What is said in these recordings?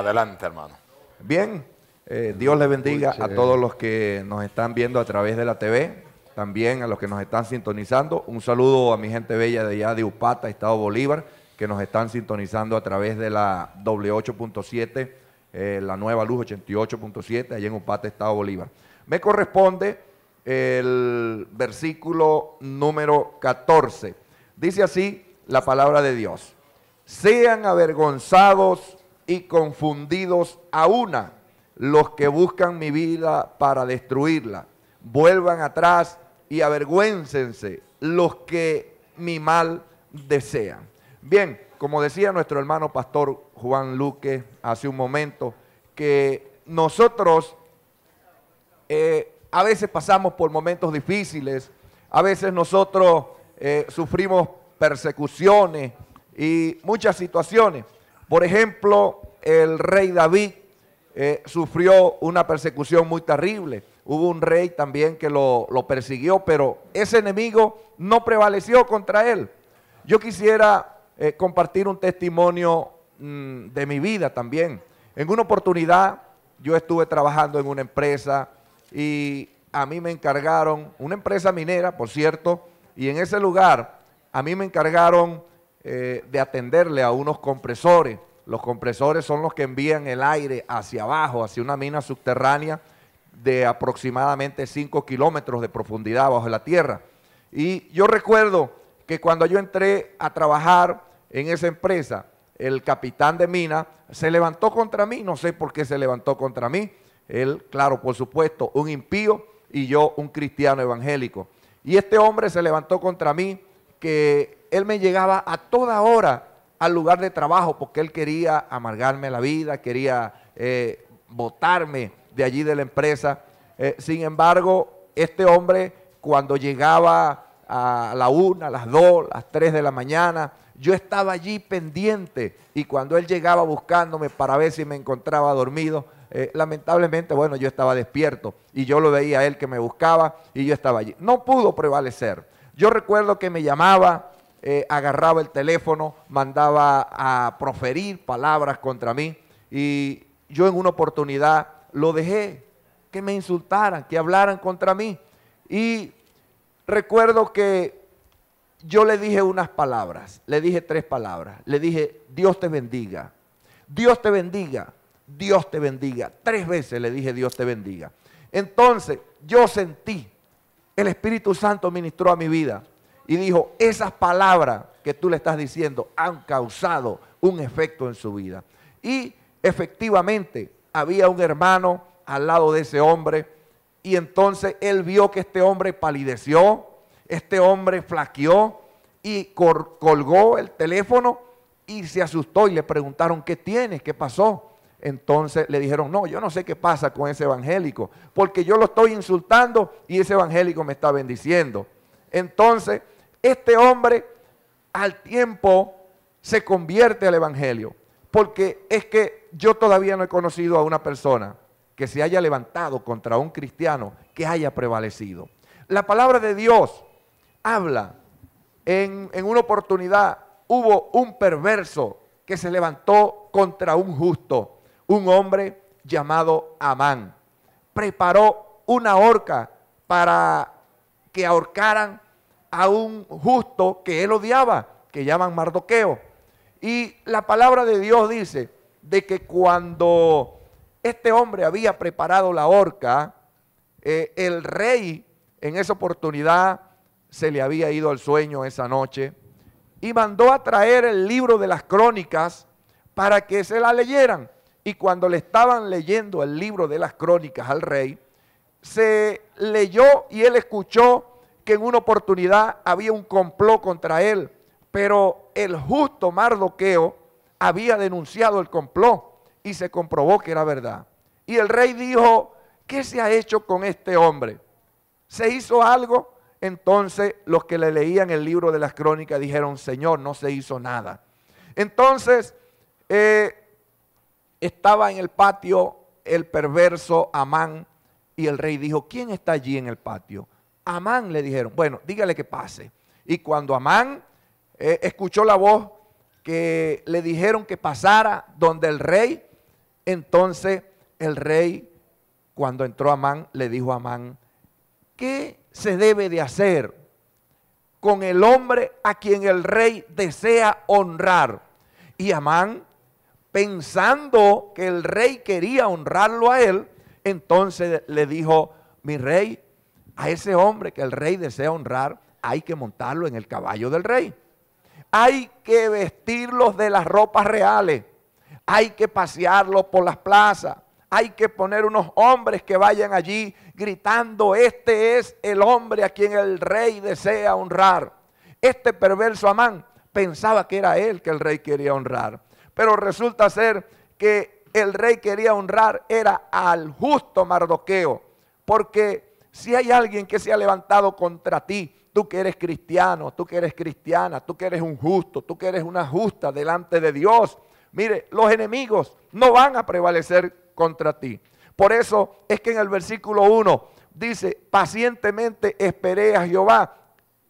Adelante, hermano. Bien, eh, Dios les bendiga a todos los que nos están viendo a través de la TV, también a los que nos están sintonizando. Un saludo a mi gente bella de allá de Upata, Estado Bolívar, que nos están sintonizando a través de la W8.7, eh, la nueva luz 88.7, allá en Upata, Estado Bolívar. Me corresponde el versículo número 14. Dice así la palabra de Dios. Sean avergonzados y confundidos a una los que buscan mi vida para destruirla. Vuelvan atrás y avergüéncense los que mi mal desean. Bien, como decía nuestro hermano pastor Juan Luque hace un momento, que nosotros eh, a veces pasamos por momentos difíciles, a veces nosotros eh, sufrimos persecuciones y muchas situaciones. Por ejemplo, el rey David eh, sufrió una persecución muy terrible. Hubo un rey también que lo, persiguió, pero ese enemigo no prevaleció contra él. Yo quisiera eh, compartir un testimonio mm, de mi vida también. En una oportunidad yo estuve trabajando en una empresa y a mí me encargaron, una empresa minera, por cierto, y en ese lugar a mí me encargaron eh, de atenderle a unos compresores. Los compresores son los que envían el aire hacia abajo, hacia una mina subterránea de aproximadamente 5 kilómetros de profundidad bajo la tierra. Y yo recuerdo que cuando yo entré a trabajar en esa empresa, el capitán de mina se levantó contra mí, no sé por qué se levantó contra mí, él, claro, por supuesto, un impío y yo un cristiano evangélico. Y este hombre se levantó contra mí que él me llegaba a toda hora al lugar de trabajo porque él quería amargarme la vida, quería eh, botarme de allí de la empresa. Eh, sin embargo, este hombre cuando llegaba a la una, a las dos, a las tres de la mañana, yo estaba allí pendiente y cuando él llegaba buscándome para ver si me encontraba dormido, eh, lamentablemente, bueno, yo estaba despierto y yo lo veía a él que me buscaba y yo estaba allí. No pudo prevalecer. Yo recuerdo que me llamaba eh, agarraba el teléfono, mandaba a proferir palabras contra mí y yo en una oportunidad lo dejé, que me insultaran, que hablaran contra mí. Y recuerdo que yo le dije unas palabras, le dije tres palabras, le dije, Dios te bendiga, Dios te bendiga, Dios te bendiga. Tres veces le dije, Dios te bendiga. Entonces yo sentí, el Espíritu Santo ministró a mi vida y dijo, esas palabras que tú le estás diciendo han causado un efecto en su vida. Y efectivamente había un hermano al lado de ese hombre y entonces él vio que este hombre palideció, este hombre flaqueó y colgó el teléfono y se asustó y le preguntaron, ¿qué tienes? ¿Qué pasó? Entonces le dijeron, no, yo no sé qué pasa con ese evangélico, porque yo lo estoy insultando y ese evangélico me está bendiciendo. Entonces este hombre al tiempo se convierte al Evangelio, porque es que yo todavía no he conocido a una persona que se haya levantado contra un cristiano que haya prevalecido. La palabra de Dios habla, en, una oportunidad hubo un perverso que se levantó contra un justo, un hombre llamado Amán. Preparó una horca para que ahorcaran a un justo que él odiaba, que llaman Mardoqueo. Y la palabra de Dios dice de que cuando este hombre había preparado la horca, eh, el rey en esa oportunidad se le había ido al sueño esa noche y mandó a traer el libro de las crónicas para que se la leyeran. Y cuando le estaban leyendo el libro de las crónicas al rey, se leyó y él escuchó que en una oportunidad había un complot contra él, pero el justo Mardoqueo había denunciado el complot y se comprobó que era verdad. Y el rey dijo, ¿qué se ha hecho con este hombre? ¿Se hizo algo? Entonces los que le leían el libro de las crónicas dijeron, Señor, no se hizo nada. Entonces eh, estaba en el patio el perverso Amán y el rey dijo, ¿quién está allí en el patio? Amán le dijeron, bueno, dígale que pase. Y cuando Amán eh, escuchó la voz que le dijeron que pasara donde el rey, entonces el rey, cuando entró Amán, le dijo a Amán, ¿qué se debe de hacer con el hombre a quien el rey desea honrar? Y Amán, pensando que el rey quería honrarlo a él, entonces le dijo, mi rey, a ese hombre que el rey desea honrar, hay que montarlo en el caballo del rey. Hay que vestirlos de las ropas reales. Hay que pasearlo por las plazas. Hay que poner unos hombres que vayan allí gritando, este es el hombre a quien el rey desea honrar. Este perverso Amán pensaba que era él que el rey quería honrar. Pero resulta ser que el rey quería honrar era al justo Mardoqueo, porque si hay alguien que se ha levantado contra ti, tú que eres cristiano, tú que eres cristiana, tú que eres un justo, tú que eres una justa delante de Dios, mire, los enemigos no van a prevalecer contra ti. Por eso es que en el versículo 1 dice, pacientemente esperé a Jehová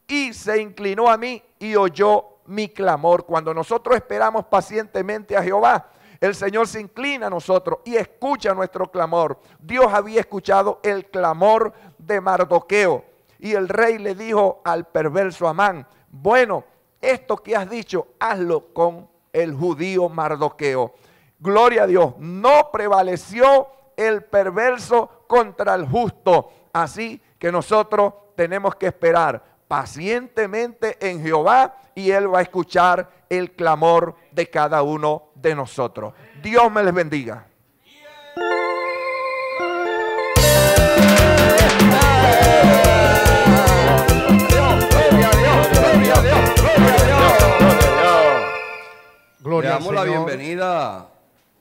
y se inclinó a mí y oyó mi clamor. Cuando nosotros esperamos pacientemente a Jehová, el Señor se inclina a nosotros y escucha nuestro clamor. Dios había escuchado el clamor de Mardoqueo y el rey le dijo al perverso Amán, bueno, esto que has dicho, hazlo con el judío Mardoqueo. Gloria a Dios, no prevaleció el perverso contra el justo. Así que nosotros tenemos que esperar pacientemente en Jehová y Él va a escuchar el clamor de cada uno de nosotros. Dios me les bendiga. Gloria Le damos la bienvenida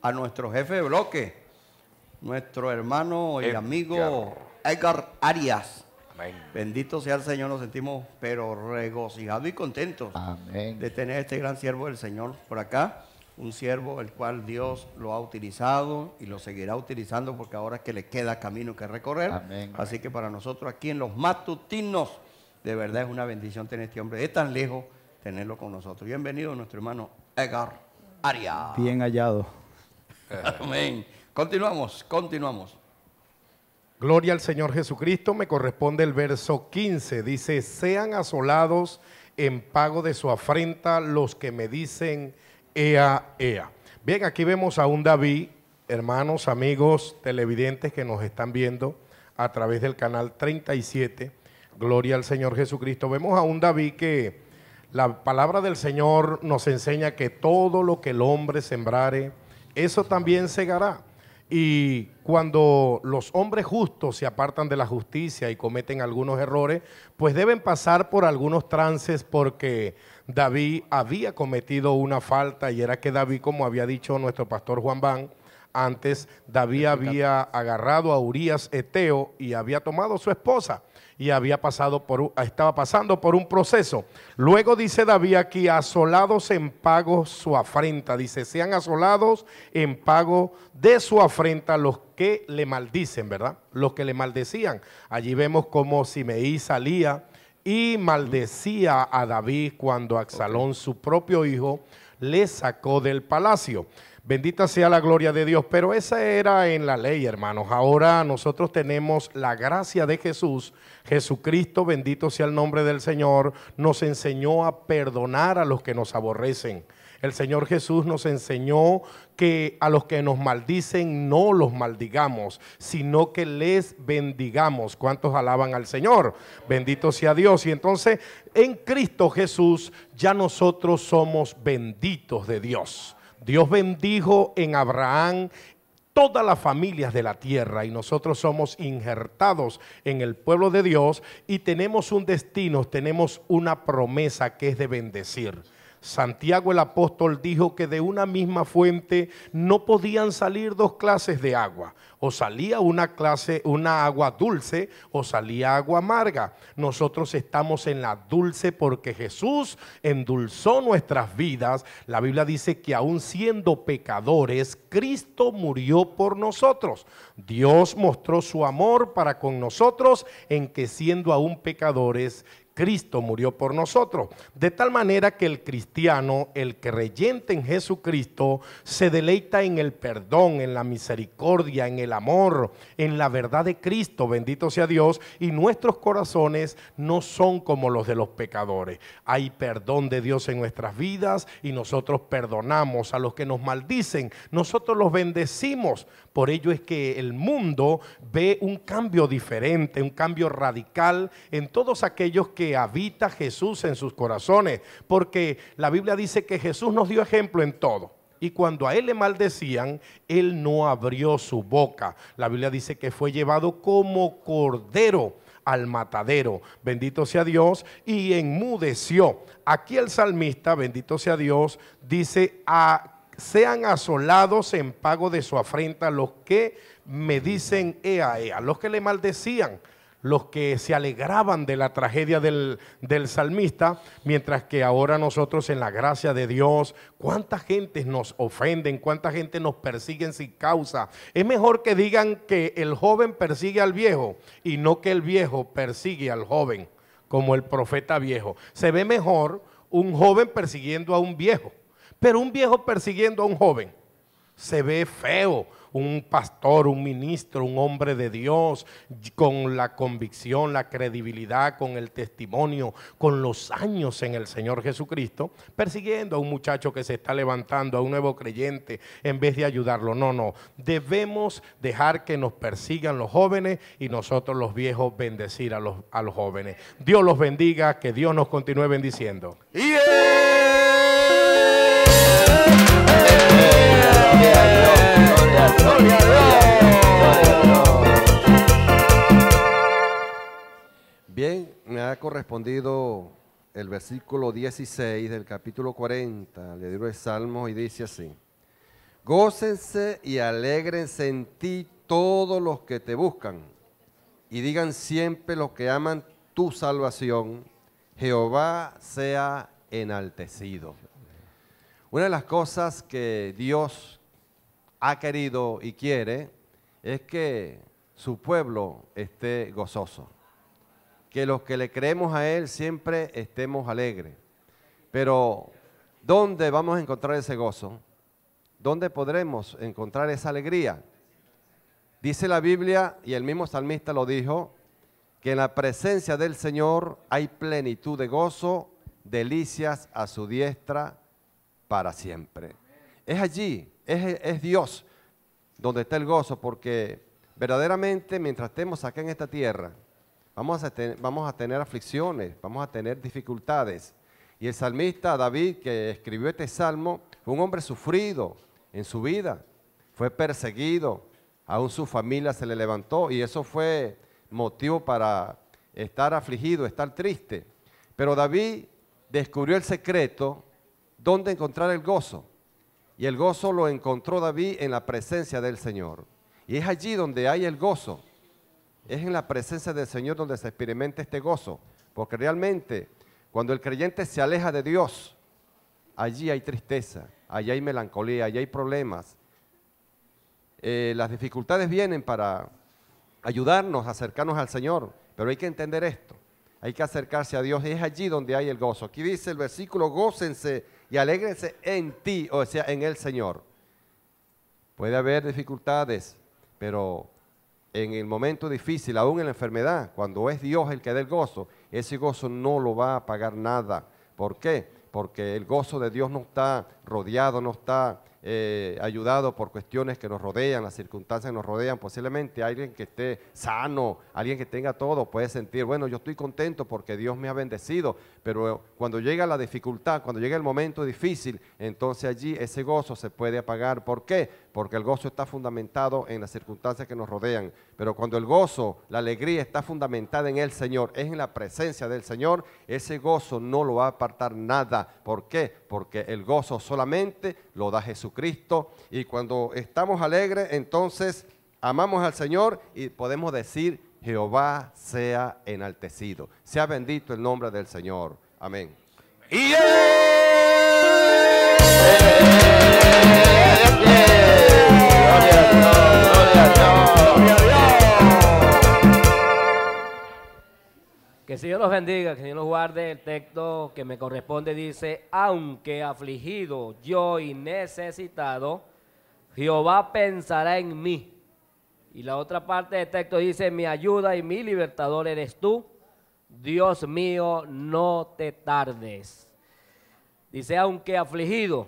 a nuestro jefe de bloque, nuestro hermano y eh, amigo Edgar Arias. Bendito sea el Señor, nos sentimos pero regocijados y contentos de tener este gran siervo del Señor por acá. Un siervo el cual Dios lo ha utilizado y lo seguirá utilizando porque ahora es que le queda camino que recorrer. Así que para nosotros aquí en los matutinos, de verdad es una bendición tener este hombre de tan lejos, tenerlo con nosotros. Bienvenido nuestro hermano Edgar Arias. Bien hallado. Amén. Continuamos, continuamos. Gloria al Señor Jesucristo, me corresponde el verso 15. Dice, sean asolados en pago de su afrenta los que me dicen, ea, ea. Bien, aquí vemos a un David, hermanos, amigos, televidentes que nos están viendo a través del canal 37. Gloria al Señor Jesucristo. Vemos a un David que la palabra del Señor nos enseña que todo lo que el hombre sembrare, eso también segará. Y cuando los hombres justos se apartan de la justicia y cometen algunos errores, pues deben pasar por algunos trances porque David había cometido una falta y era que David, como había dicho nuestro pastor Juan Van, antes David había agarrado a Urias Eteo y había tomado a su esposa y había pasado por, estaba pasando por un proceso. Luego dice David aquí, asolados en pago su afrenta. Dice, sean asolados en pago de su afrenta los que le maldicen, ¿verdad? Los que le maldecían. Allí vemos como Simeí salía y maldecía a David cuando Axalón, su propio hijo, le sacó del palacio. Bendita sea la gloria de Dios, pero esa era en la ley, hermanos. Ahora nosotros tenemos la gracia de Jesús. Jesucristo, bendito sea el nombre del Señor, nos enseñó a perdonar a los que nos aborrecen. El Señor Jesús nos enseñó que a los que nos maldicen no los maldigamos, sino que les bendigamos. ¿Cuántos alaban al Señor? Bendito sea Dios. Y entonces en Cristo Jesús ya nosotros somos benditos de Dios. Dios bendijo en Abraham todas las familias de la tierra y nosotros somos injertados en el pueblo de Dios y tenemos un destino, tenemos una promesa que es de bendecir. Santiago el apóstol dijo que de una misma fuente no podían salir dos clases de agua. O salía una clase, una agua dulce o salía agua amarga. Nosotros estamos en la dulce porque Jesús endulzó nuestras vidas. La Biblia dice que aun siendo pecadores, Cristo murió por nosotros. Dios mostró su amor para con nosotros en que siendo aún pecadores, Cristo murió por nosotros. De tal manera que el cristiano, el creyente en Jesucristo, se deleita en el perdón, en la misericordia, en el amor, en la verdad de Cristo, bendito sea Dios, y nuestros corazones no son como los de los pecadores. Hay perdón de Dios en nuestras vidas y nosotros perdonamos a los que nos maldicen, nosotros los bendecimos. Por ello es que el mundo ve un cambio diferente, un cambio radical en todos aquellos que habita Jesús en sus corazones, porque la Biblia dice que Jesús nos dio ejemplo en todo. Y cuando a él le maldecían, él no abrió su boca. La Biblia dice que fue llevado como cordero al matadero. Bendito sea Dios. Y enmudeció. Aquí el salmista, bendito sea Dios, dice, a, sean asolados en pago de su afrenta los que me dicen ea, ea, los que le maldecían los que se alegraban de la tragedia del, salmista, mientras que ahora nosotros en la gracia de Dios, cuánta gente nos ofenden, cuánta gente nos persiguen sin causa. Es mejor que digan que el joven persigue al viejo y no que el viejo persigue al joven, como el profeta viejo. Se ve mejor un joven persiguiendo a un viejo, pero un viejo persiguiendo a un joven. Se ve feo un pastor, un ministro, un hombre de Dios, con la convicción, la credibilidad, con el testimonio, con los años en el Señor Jesucristo, persiguiendo a un muchacho que se está levantando, a un nuevo creyente, en vez de ayudarlo. No, no, debemos dejar que nos persigan los jóvenes y nosotros los viejos bendecir a los, a los jóvenes. Dios los bendiga, que Dios nos continúe bendiciendo. Bien, me ha correspondido el versículo 16 del capítulo 40 le digo de Salmos y dice así. Gócense y alegrense en ti todos los que te buscan y digan siempre los que aman tu salvación, Jehová sea enaltecido. Una de las cosas que Dios ha querido y quiere es que su pueblo esté gozoso, que los que le creemos a Él siempre estemos alegres. Pero, ¿dónde vamos a encontrar ese gozo? ¿Dónde podremos encontrar esa alegría? Dice la Biblia, y el mismo salmista lo dijo, que en la presencia del Señor hay plenitud de gozo, delicias a su diestra para siempre. Es allí es, Dios donde está el gozo, porque verdaderamente mientras estemos acá en esta tierra, vamos a, vamos a tener aflicciones, vamos a tener dificultades. Y el salmista David, que escribió este salmo, fue un hombre sufrido en su vida, fue perseguido, aún su familia se le levantó y eso fue motivo para estar afligido, estar triste. Pero David descubrió el secreto donde encontrar el gozo. Y el gozo lo encontró David en la presencia del Señor. Y es allí donde hay el gozo. Es en la presencia del Señor donde se experimenta este gozo. Porque realmente cuando el creyente se aleja de Dios, allí hay tristeza, allí hay melancolía, allí hay problemas. Eh, las dificultades vienen para ayudarnos, a acercarnos al Señor, pero hay que entender esto. Hay que acercarse a Dios y es allí donde hay el gozo. Aquí dice el versículo, gócense y alégrense en ti, o sea, en el Señor. Puede haber dificultades, pero en el momento difícil, aún en la enfermedad, cuando es Dios el que da el gozo, ese gozo no lo va a pagar nada. ¿Por qué? Porque el gozo de Dios no está rodeado, no está eh, ayudado por cuestiones que nos rodean, las circunstancias que nos rodean, posiblemente alguien que esté sano, alguien que tenga todo, puede sentir, bueno, yo estoy contento porque Dios me ha bendecido, pero cuando llega la dificultad, cuando llega el momento difícil, entonces allí ese gozo se puede apagar. ¿Por qué? Porque el gozo está fundamentado en las circunstancias que nos rodean. Pero cuando el gozo, la alegría está fundamentada en el Señor, es en la presencia del Señor, ese gozo no lo va a apartar nada. ¿Por qué? Porque el gozo solamente lo da Jesucristo. Y cuando estamos alegres, entonces amamos al Señor y podemos decir, Jehová sea enaltecido. Sea bendito el nombre del Señor. Amén. Que el Señor los bendiga, que el Señor los guarde. El texto que me corresponde dice, aunque afligido yo y necesitado, Jehová pensará en mí. Y la otra parte del texto dice, mi ayuda y mi libertador eres tú. Dios mío, no te tardes. Dice, aunque afligido,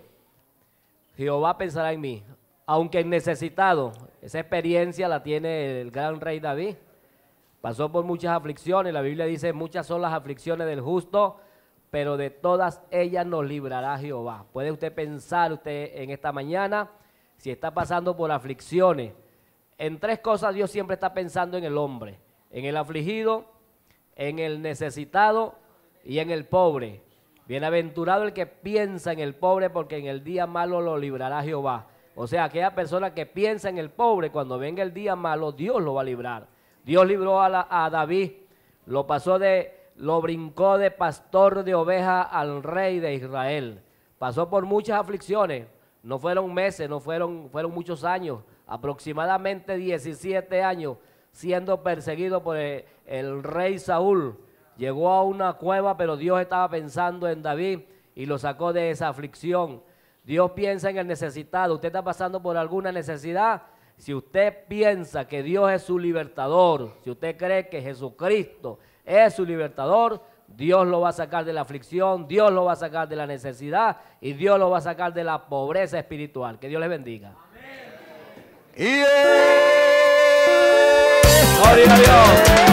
Jehová pensará en mí. Aunque necesitado, esa experiencia la tiene el gran rey David. Pasó por muchas aflicciones, la Biblia dice, muchas son las aflicciones del justo, pero de todas ellas nos librará Jehová. Puede usted pensar usted en esta mañana, si está pasando por aflicciones, en tres cosas Dios siempre está pensando en el hombre, en el afligido, en el necesitado y en el pobre. Bienaventurado el que piensa en el pobre, porque en el día malo lo librará Jehová. O sea, aquella persona que piensa en el pobre, cuando venga el día malo, Dios lo va a librar. Dios libró a, a David, lo pasó de, lo brincó de pastor de oveja al rey de Israel. Pasó por muchas aflicciones, no fueron meses, no fueron, fueron muchos años, aproximadamente 17 años, siendo perseguido por el rey Saúl. Llegó a una cueva, pero Dios estaba pensando en David y lo sacó de esa aflicción. Dios piensa en el necesitado. Usted está pasando por alguna necesidad, si usted piensa que Dios es su libertador, si usted cree que Jesucristo es su libertador, Dios lo va a sacar de la aflicción, Dios lo va a sacar de la necesidad y Dios lo va a sacar de la pobreza espiritual. Que Dios les bendiga. Gloria a Dios. Gloria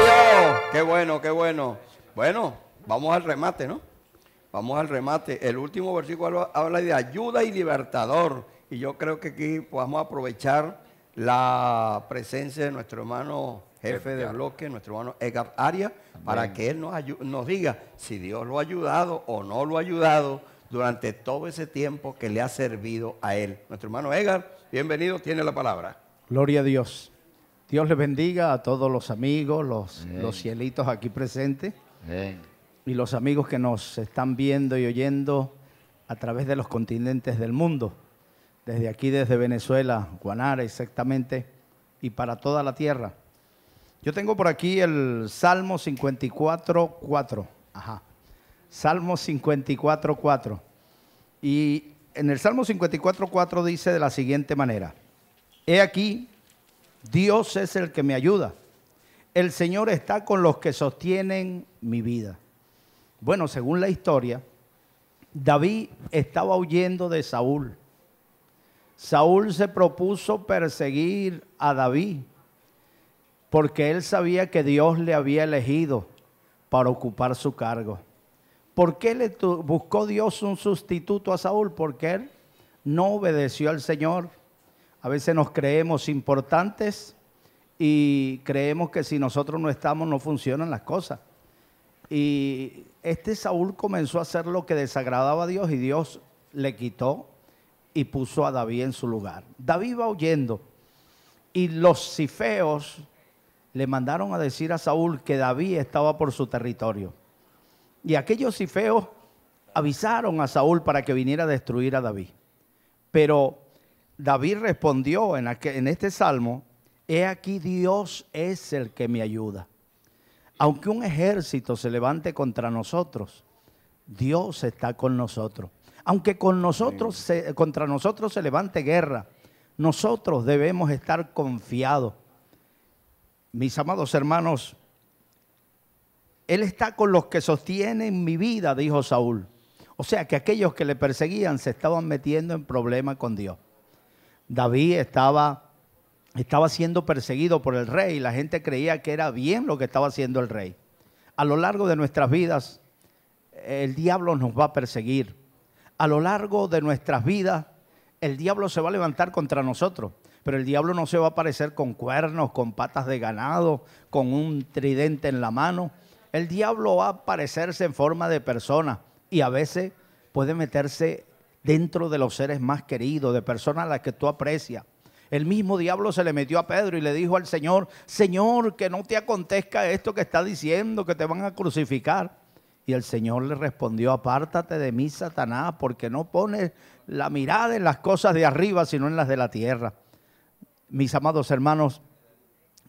a Dios. Qué bueno, qué bueno. Bueno, vamos al remate, ¿no? Vamos al remate. El último versículo habla de ayuda y libertador. Y yo creo que aquí podamos aprovechar la presencia de nuestro hermano jefe de bloque, nuestro hermano Edgar Aria, para que él nos, diga si Dios lo ha ayudado o no lo ha ayudado durante todo ese tiempo que le ha servido a él. Nuestro hermano Edgar, bienvenido, tiene la palabra. Gloria a Dios. Dios le bendiga a todos los amigos, los, cielitos aquí presentes y los amigos que nos están viendo y oyendo a través de los continentes del mundo, desde aquí, desde Venezuela, Guanara exactamente, y para toda la tierra. Yo tengo por aquí el Salmo 54, 4. Ajá. Salmo 54, Y en el Salmo 54, dice de la siguiente manera, He aquí, Dios es el que me ayuda. El Señor está con los que sostienen mi vida. Bueno, según la historia, David estaba huyendo de Saúl. Saúl se propuso perseguir a David porque él sabía que Dios le había elegido para ocupar su cargo. ¿Por qué le buscó Dios un sustituto a Saúl? Porque él no obedeció al Señor. A veces nos creemos importantes y creemos que si nosotros no estamos no funcionan las cosas. Y este Saúl comenzó a hacer lo que desagradaba a Dios y Dios le quitó y puso a David en su lugar. David va huyendo y los sifeos le mandaron a decir a Saúl que David estaba por su territorio. Y aquellos sifeos avisaron a Saúl para que viniera a destruir a David. Pero David respondió en, en este salmo, he aquí Dios es el que me ayuda. Aunque un ejército se levante contra nosotros, Dios está con nosotros. Aunque con nosotros contra nosotros se levante guerra, nosotros debemos estar confiados. Mis amados hermanos, Él está con los que sostienen mi vida, dijo Saúl. O sea que aquellos que le perseguían se estaban metiendo en problemas con Dios. David estaba estaba siendo perseguido por el rey. y La gente creía que era bien lo que estaba haciendo el rey. A lo largo de nuestras vidas, el diablo nos va a perseguir. A lo largo de nuestras vidas, el diablo se va a levantar contra nosotros. Pero el diablo no se va a aparecer con cuernos, con patas de ganado, con un tridente en la mano. El diablo va a aparecerse en forma de persona y a veces puede meterse dentro de los seres más queridos, de personas a las que tú aprecias el mismo diablo se le metió a Pedro y le dijo al Señor, Señor, que no te acontezca esto que está diciendo, que te van a crucificar. Y el Señor le respondió, apártate de mí, Satanás, porque no pones la mirada en las cosas de arriba, sino en las de la tierra. Mis amados hermanos,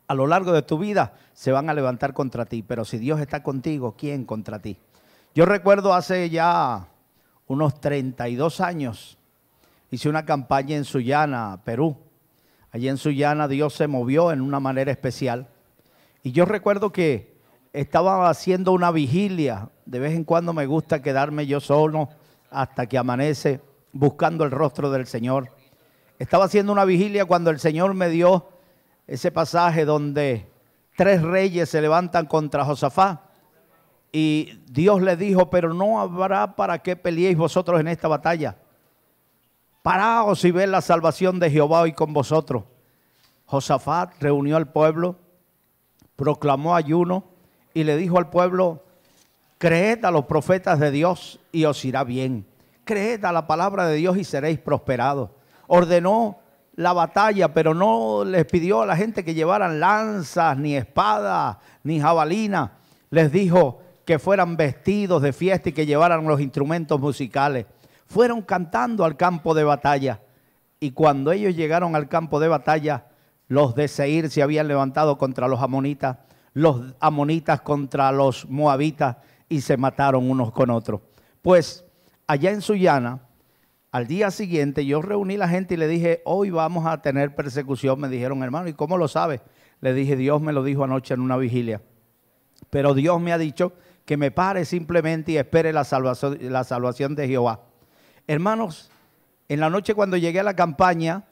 a lo largo de tu vida se van a levantar contra ti, pero si Dios está contigo, ¿quién contra ti? Yo recuerdo hace ya unos 32 años, hice una campaña en Sullana, Perú, Allí en Sullana Dios se movió en una manera especial. Y yo recuerdo que estaba haciendo una vigilia. De vez en cuando me gusta quedarme yo solo hasta que amanece buscando el rostro del Señor. Estaba haciendo una vigilia cuando el Señor me dio ese pasaje donde tres reyes se levantan contra Josafá. Y Dios le dijo, pero no habrá para qué peleéis vosotros en esta batalla. Paraos y ved la salvación de Jehová hoy con vosotros. Josafat reunió al pueblo, proclamó ayuno y le dijo al pueblo, creed a los profetas de Dios y os irá bien. Creed a la palabra de Dios y seréis prosperados. Ordenó la batalla, pero no les pidió a la gente que llevaran lanzas, ni espadas, ni jabalinas. Les dijo que fueran vestidos de fiesta y que llevaran los instrumentos musicales fueron cantando al campo de batalla. Y cuando ellos llegaron al campo de batalla, los de Seir se habían levantado contra los amonitas, los amonitas contra los moabitas y se mataron unos con otros. Pues allá en Sullana, al día siguiente yo reuní la gente y le dije, hoy vamos a tener persecución. Me dijeron, hermano, ¿y cómo lo sabes? Le dije, Dios me lo dijo anoche en una vigilia. Pero Dios me ha dicho que me pare simplemente y espere la salvación, la salvación de Jehová. Hermanos, en la noche cuando llegué a la campaña,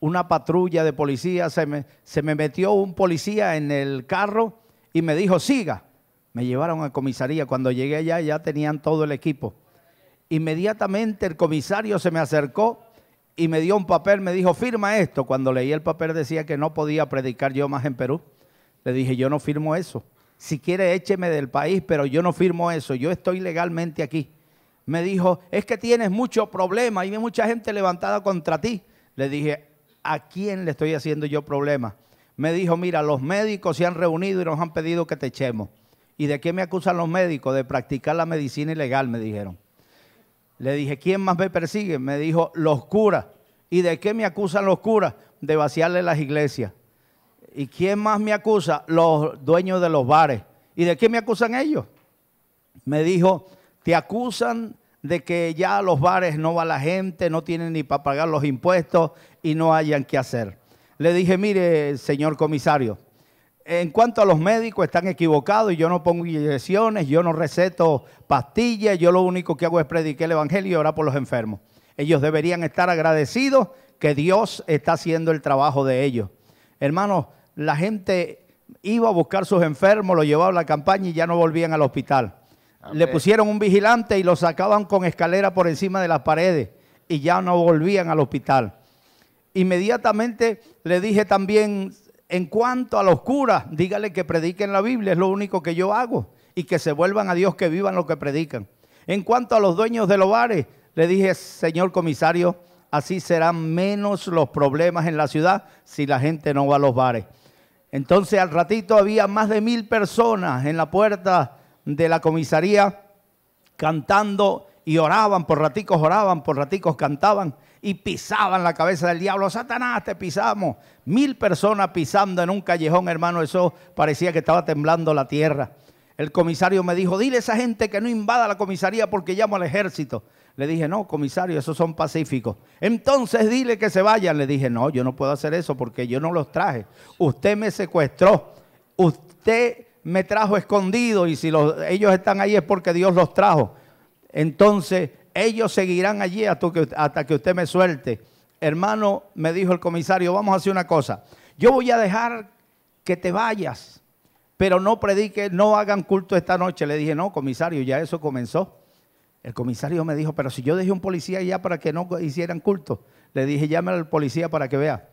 una patrulla de policía, se me, se me metió un policía en el carro y me dijo, siga. Me llevaron a comisaría. Cuando llegué allá ya tenían todo el equipo. Inmediatamente el comisario se me acercó y me dio un papel, me dijo, firma esto. Cuando leí el papel decía que no podía predicar yo más en Perú. Le dije, yo no firmo eso. Si quiere, écheme del país, pero yo no firmo eso. Yo estoy legalmente aquí me dijo, es que tienes mucho problema, hay mucha gente levantada contra ti. Le dije, ¿a quién le estoy haciendo yo problema? Me dijo, mira, los médicos se han reunido y nos han pedido que te echemos. ¿Y de qué me acusan los médicos? De practicar la medicina ilegal, me dijeron. Le dije, ¿quién más me persigue? Me dijo, los curas. ¿Y de qué me acusan los curas? De vaciarle las iglesias. ¿Y quién más me acusa? Los dueños de los bares. ¿Y de qué me acusan ellos? Me dijo, te acusan de que ya a los bares no va la gente, no tienen ni para pagar los impuestos y no hayan qué hacer. Le dije, mire, señor comisario, en cuanto a los médicos están equivocados y yo no pongo inyecciones, yo no receto pastillas, yo lo único que hago es predicar el evangelio y orar por los enfermos. Ellos deberían estar agradecidos que Dios está haciendo el trabajo de ellos. Hermanos, la gente iba a buscar sus enfermos, lo llevaba a la campaña y ya no volvían al hospital. Le pusieron un vigilante y lo sacaban con escalera por encima de las paredes y ya no volvían al hospital. Inmediatamente le dije también, en cuanto a los curas, dígale que prediquen la Biblia, es lo único que yo hago, y que se vuelvan a Dios, que vivan lo que predican. En cuanto a los dueños de los bares, le dije, señor comisario, así serán menos los problemas en la ciudad si la gente no va a los bares. Entonces al ratito había más de mil personas en la puerta de la comisaría cantando y oraban, por raticos oraban, por raticos cantaban y pisaban la cabeza del diablo. Satanás, te pisamos. Mil personas pisando en un callejón, hermano, eso parecía que estaba temblando la tierra. El comisario me dijo, dile a esa gente que no invada la comisaría porque llamo al ejército. Le dije, no, comisario, esos son pacíficos. Entonces dile que se vayan. Le dije, no, yo no puedo hacer eso porque yo no los traje. Usted me secuestró. Usted me trajo escondido y si los, ellos están ahí es porque Dios los trajo. Entonces ellos seguirán allí hasta que, usted me suelte. Hermano, me dijo el comisario, vamos a hacer una cosa. Yo voy a dejar que te vayas, pero no predique, no hagan culto esta noche. Le dije, no, comisario, ya eso comenzó. El comisario me dijo, pero si yo dejé un policía allá para que no hicieran culto, le dije, llame al policía para que vea.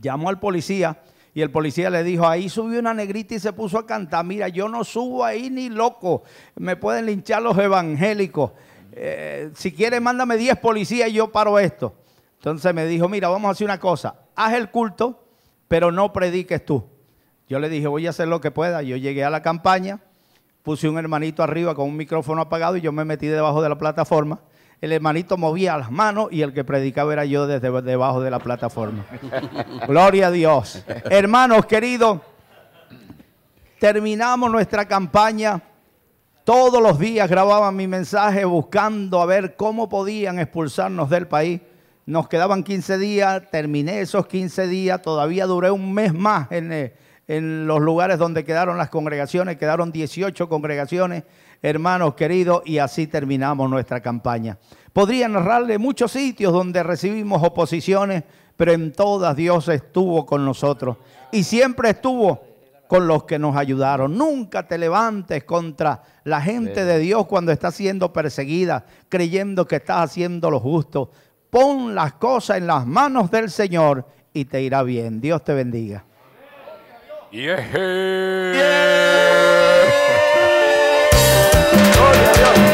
Llamó al policía y el policía le dijo, ahí subió una negrita y se puso a cantar, mira, yo no subo ahí ni loco, me pueden linchar los evangélicos. Eh, si quieres, mándame 10 policías y yo paro esto. Entonces me dijo, mira, vamos a hacer una cosa, haz el culto, pero no prediques tú. Yo le dije, voy a hacer lo que pueda. Yo llegué a la campaña, puse un hermanito arriba con un micrófono apagado y yo me metí debajo de la plataforma el hermanito movía las manos y el que predicaba era yo desde debajo de la plataforma. Gloria a Dios. Hermanos queridos, terminamos nuestra campaña. Todos los días grababan mi mensaje buscando a ver cómo podían expulsarnos del país. Nos quedaban 15 días, terminé esos 15 días, todavía duré un mes más en, eh, en los lugares donde quedaron las congregaciones, quedaron 18 congregaciones hermanos queridos, y así terminamos nuestra campaña. Podría narrarle muchos sitios donde recibimos oposiciones, pero en todas Dios estuvo con nosotros y siempre estuvo con los que nos ayudaron. Nunca te levantes contra la gente de Dios cuando está siendo perseguida, creyendo que estás haciendo lo justo. Pon las cosas en las manos del Señor y te irá bien. Dios te bendiga. Yeah.